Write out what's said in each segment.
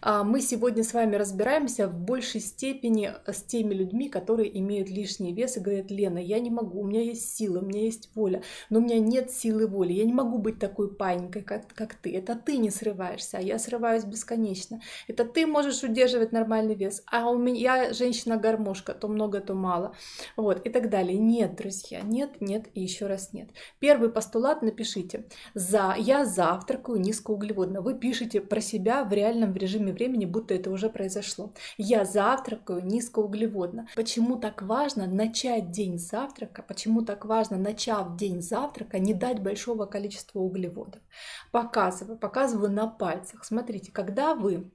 А, мы сегодня с вами разбираемся в большей степени э, с теми людьми, которые имеют лишний вес и говорят, Лена, я не могу, у меня есть сила, у меня есть воля, но у меня нет силы воли, я не могу быть такой паникой, как, как ты. Это ты не срываешься, а я срываюсь бесконечно. Это ты можешь удерживать нормальный вес, а у меня женщина-гармошка, то много, то мало. Вот, и так далее. Нет, друзья, нет, нет и еще раз нет. Первый постулат напишите. За, я завтракаю низкоуглеводно. Вы пишете про себя в реальном в режиме времени, будто это уже произошло. Я завтракаю низкоуглеводно. Почему так важно начать день завтрака? Почему так важно, начав день завтрака, не дать большого количества углеводов? Показываю, показываю на пальцах. Смотрите, когда вы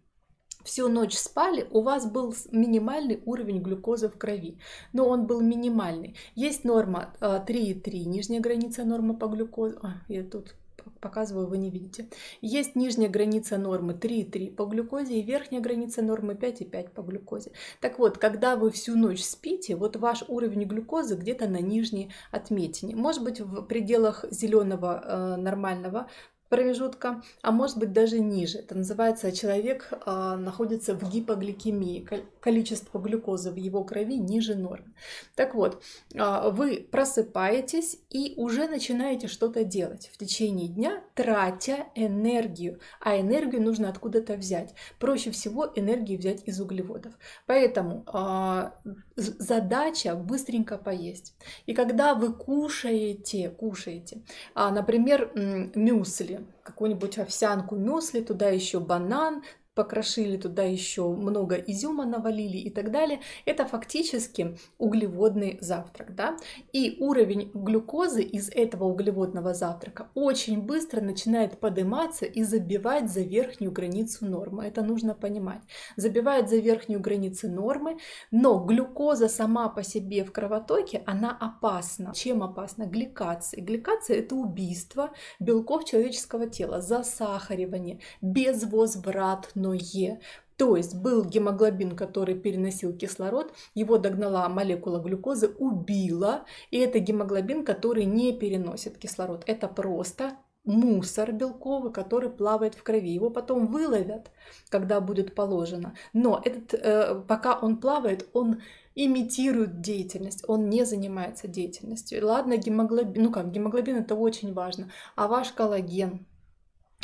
всю ночь спали, у вас был минимальный уровень глюкозы в крови, но он был минимальный. Есть норма 3,3, а, нижняя граница нормы по глюкозе. А, я тут показываю, вы не видите. Есть нижняя граница нормы 3,3 по глюкозе и верхняя граница нормы 5,5 по глюкозе. Так вот, когда вы всю ночь спите, вот ваш уровень глюкозы где-то на нижней отметине. Может быть, в пределах зеленого э, нормального промежутка, а может быть даже ниже. Это называется, человек э, находится в гипогликемии, количество глюкозы в его крови ниже нормы. Так вот, э, вы просыпаетесь и уже начинаете что-то делать в течение дня, тратя энергию. А энергию нужно откуда-то взять. Проще всего энергию взять из углеводов. Поэтому э, задача быстренько поесть. И когда вы кушаете, кушаете, э, например, мюсли, какую-нибудь овсянку мюсли, туда еще банан, покрошили туда еще много изюма, навалили и так далее. Это фактически углеводный завтрак, да? И уровень глюкозы из этого углеводного завтрака очень быстро начинает подниматься и забивать за верхнюю границу нормы. Это нужно понимать. Забивает за верхнюю границу нормы, но глюкоза сама по себе в кровотоке, она опасна. Чем опасна? Гликация. Гликация – это убийство белков человеческого тела, засахаривание, безвозвратно Е. То есть был гемоглобин, который переносил кислород, его догнала молекула глюкозы, убила, и это гемоглобин, который не переносит кислород. Это просто мусор белковый, который плавает в крови. Его потом выловят, когда будет положено. Но этот, э, пока он плавает, он имитирует деятельность, он не занимается деятельностью. Ладно, гемоглобин, ну как, гемоглобин это очень важно, а ваш коллаген,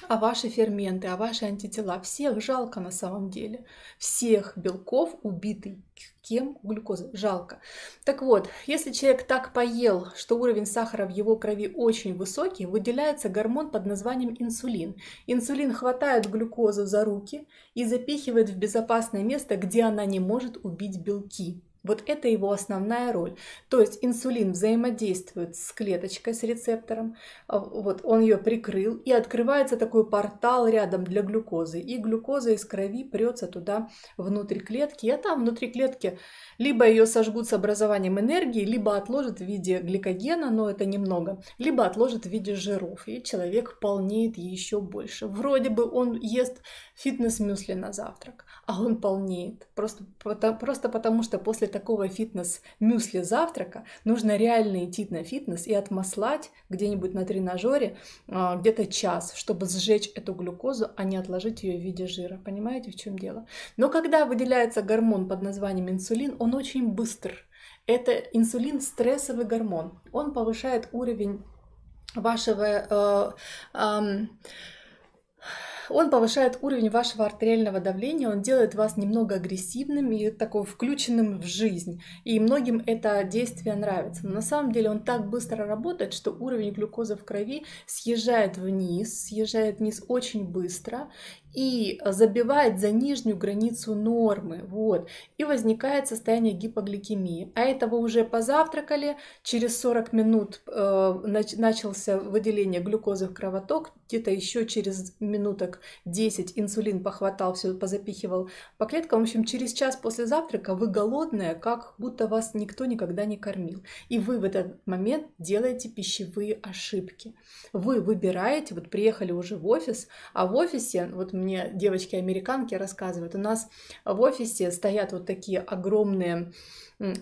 а ваши ферменты, а ваши антитела. Всех жалко на самом деле. Всех белков, убитый кем? Глюкозы. Жалко. Так вот, если человек так поел, что уровень сахара в его крови очень высокий, выделяется гормон под названием инсулин. Инсулин хватает глюкозу за руки и запихивает в безопасное место, где она не может убить белки. Вот это его основная роль. То есть инсулин взаимодействует с клеточкой, с рецептором, а, вот он ее прикрыл, и открывается такой портал рядом для глюкозы. И глюкоза из крови прется туда внутрь клетки, и там внутри клетки либо ее сожгут с образованием энергии, либо отложат в виде гликогена, но это немного, либо отложат в виде жиров, и человек полнеет еще больше. Вроде бы он ест фитнес-мюсли на завтрак, а он полнеет. Просто, просто потому что после такого фитнес-мюсли завтрака нужно реально идти на фитнес и отмаслать где-нибудь на тренажере а, где-то час, чтобы сжечь эту глюкозу, а не отложить ее в виде жира. Понимаете, в чем дело? Но когда выделяется гормон под названием инсулин, он очень быстр. Это инсулин стрессовый гормон. Он повышает уровень вашего... Э, э, он повышает уровень вашего артериального давления, он делает вас немного агрессивным и такой включенным в жизнь. И многим это действие нравится. Но на самом деле он так быстро работает, что уровень глюкозы в крови съезжает вниз, съезжает вниз очень быстро и э, забивает за нижнюю границу нормы. Вот. И возникает состояние гипогликемии. А это вы уже позавтракали, через 40 минут э, начался выделение глюкозы в кровоток, где-то еще через минуток 10 инсулин похватал, все позапихивал по клеткам. В общем, через час после завтрака вы голодная, как будто вас никто никогда не кормил. И вы в этот момент делаете пищевые ошибки. Вы выбираете, вот приехали уже в офис, а в офисе, вот мне мне девочки-американки рассказывают, у нас в офисе стоят вот такие огромные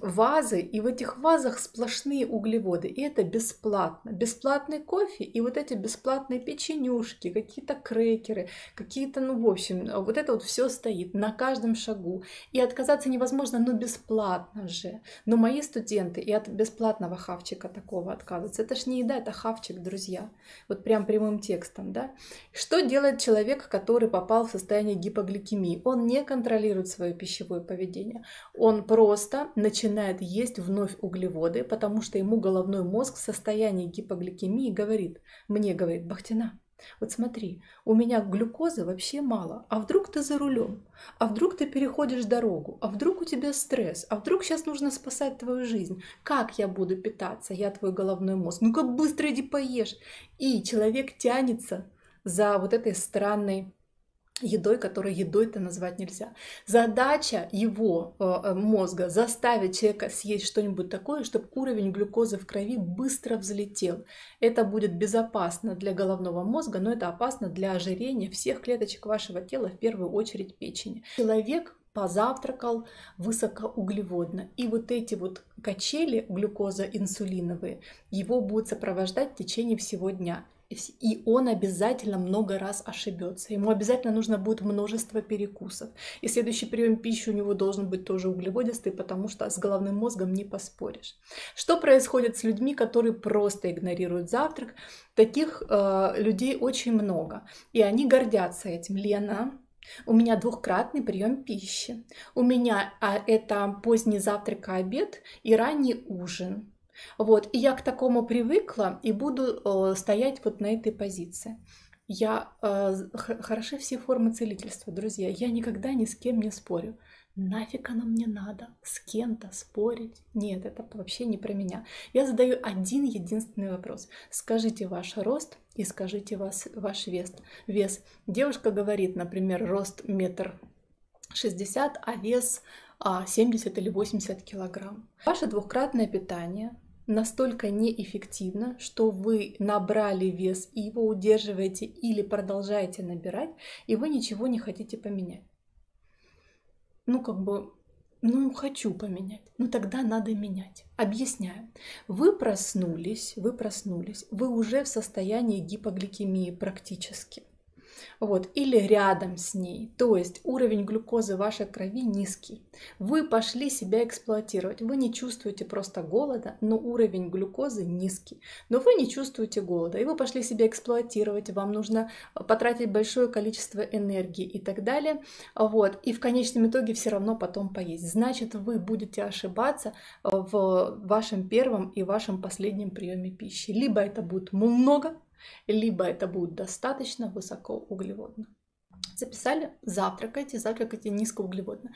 вазы, и в этих вазах сплошные углеводы, и это бесплатно. Бесплатный кофе и вот эти бесплатные печенюшки, какие-то крекеры, какие-то, ну, в общем, вот это вот все стоит на каждом шагу. И отказаться невозможно, но ну, бесплатно же. Но мои студенты и от бесплатного хавчика такого отказываются. Это ж не еда, это хавчик, друзья. Вот прям прямым текстом, да. Что делает человек, который попал в состояние гипогликемии. Он не контролирует свое пищевое поведение. Он просто начинает есть вновь углеводы, потому что ему головной мозг в состоянии гипогликемии говорит, мне говорит, Бахтина, вот смотри, у меня глюкозы вообще мало. А вдруг ты за рулем? А вдруг ты переходишь дорогу? А вдруг у тебя стресс? А вдруг сейчас нужно спасать твою жизнь? Как я буду питаться? Я твой головной мозг. Ну-ка быстро иди поешь. И человек тянется за вот этой странной едой, которой едой это назвать нельзя. Задача его э, э мозга заставить человека съесть что-нибудь такое, чтобы уровень глюкозы в крови быстро взлетел. Это будет безопасно для головного мозга, но это опасно для ожирения всех клеточек вашего тела, в первую очередь печени. Человек позавтракал высокоуглеводно. И вот эти вот качели глюкоза-инсулиновые его будут сопровождать в течение всего дня и он обязательно много раз ошибется. Ему обязательно нужно будет множество перекусов. И следующий прием пищи у него должен быть тоже углеводистый, потому что с головным мозгом не поспоришь. Что происходит с людьми, которые просто игнорируют завтрак? Таких э, людей очень много. И они гордятся этим. Лена, у меня двухкратный прием пищи. У меня а, это поздний завтрак и обед и ранний ужин. Вот, и я к такому привыкла и буду э, стоять вот на этой позиции. Я э, хороши все формы целительства, друзья. Я никогда ни с кем не спорю. Нафиг оно мне надо с кем-то спорить? Нет, это вообще не про меня. Я задаю один единственный вопрос. Скажите ваш рост и скажите вас, ваш вес. вес. Девушка говорит, например, рост метр шестьдесят, а вес 70 а, или 80 килограмм. Ваше двухкратное питание, настолько неэффективно, что вы набрали вес и его удерживаете или продолжаете набирать, и вы ничего не хотите поменять. Ну, как бы, ну, хочу поменять. Ну, тогда надо менять. Объясняю. Вы проснулись, вы проснулись, вы уже в состоянии гипогликемии практически – вот, или рядом с ней. То есть уровень глюкозы в вашей крови низкий. Вы пошли себя эксплуатировать. Вы не чувствуете просто голода, но уровень глюкозы низкий. Но вы не чувствуете голода, и вы пошли себя эксплуатировать. Вам нужно э, потратить большое количество энергии и так далее. Вот, и в конечном итоге все равно потом поесть. Значит, вы будете ошибаться э, в вашем первом и вашем последнем приеме пищи. Либо это будет много, либо это будет достаточно высокоуглеводно. Записали? Завтракайте, завтракайте низкоуглеводно.